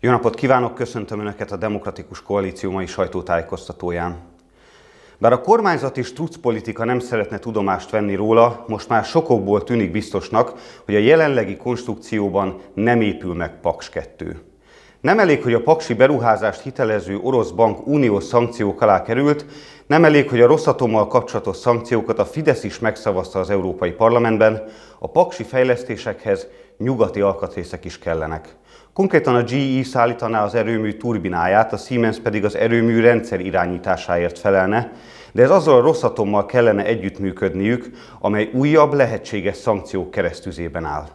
Jó napot kívánok, köszöntöm Önöket a Demokratikus Koalíció mai sajtótájékoztatóján. Bár a kormányzati politika nem szeretne tudomást venni róla, most már sokokból tűnik biztosnak, hogy a jelenlegi konstrukcióban nem épül meg Paks 2. Nem elég, hogy a paksi beruházást hitelező orosz bank uniós szankciók alá került, nem elég, hogy a rosszatommal kapcsolatos szankciókat a Fidesz is megszavazta az Európai Parlamentben, a paksi fejlesztésekhez nyugati alkatrészek is kellenek. Konkrétan a GE szállítaná az erőmű turbináját, a Siemens pedig az erőmű rendszer irányításáért felelne, de ez azzal a rosszatommal kellene együttműködniük, amely újabb lehetséges szankciók keresztüzében áll.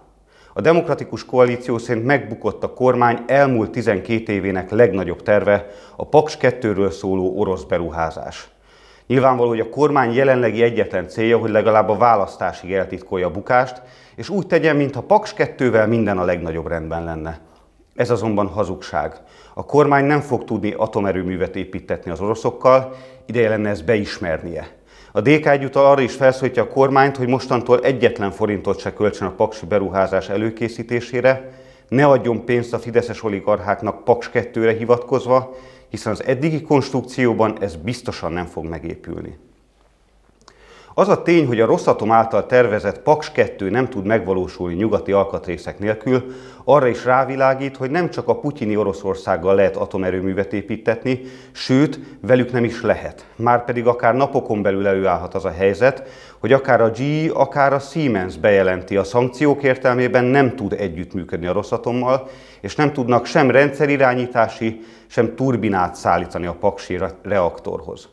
A demokratikus koalíció szerint megbukott a kormány elmúlt 12 évének legnagyobb terve, a Paks 2-ről szóló orosz beruházás. Nyilvánvaló, hogy a kormány jelenlegi egyetlen célja, hogy legalább a választásig eltitkolja a bukást, és úgy tegyen, mintha Paks 2-vel minden a legnagyobb rendben lenne. Ez azonban hazugság. A kormány nem fog tudni atomerőművet építetni az oroszokkal, ideje lenne ezt beismernie. A DK egyúttal arra is felszólítja a kormányt, hogy mostantól egyetlen forintot se költsön a paksi beruházás előkészítésére, ne adjon pénzt a fideszes oligarcháknak Paks 2-re hivatkozva, hiszen az eddigi konstrukcióban ez biztosan nem fog megépülni. Az a tény, hogy a Rosszatom által tervezett Paks 2 nem tud megvalósulni nyugati alkatrészek nélkül, arra is rávilágít, hogy nem csak a putyini Oroszországgal lehet atomerőművet építetni, sőt, velük nem is lehet. Már pedig akár napokon belül előállhat az a helyzet, hogy akár a GE, akár a Siemens bejelenti a szankciók értelmében nem tud együttműködni a Rosszatommal, és nem tudnak sem rendszerirányítási, sem turbinát szállítani a paksi reaktorhoz.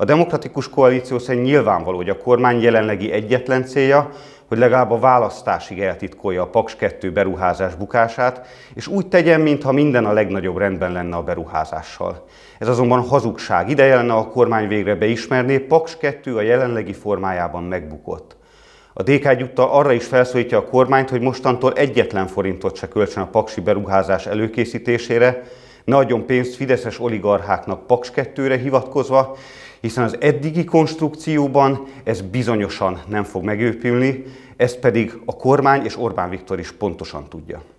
A demokratikus koalíció szerint nyilvánvaló, hogy a kormány jelenlegi egyetlen célja, hogy legalább a választásig eltitkolja a Paks 2 beruházás bukását, és úgy tegyen, mintha minden a legnagyobb rendben lenne a beruházással. Ez azonban hazugság. Ideje lenne a kormány végre beismerné, Paks 2 a jelenlegi formájában megbukott. A DK egyúttal arra is felszólítja a kormányt, hogy mostantól egyetlen forintot se költsön a paksi beruházás előkészítésére, ne adjon pénzt fideszes oligarcháknak Paks 2-re hivatkozva, hiszen az eddigi konstrukcióban ez bizonyosan nem fog megépülni, ezt pedig a kormány és Orbán Viktor is pontosan tudja.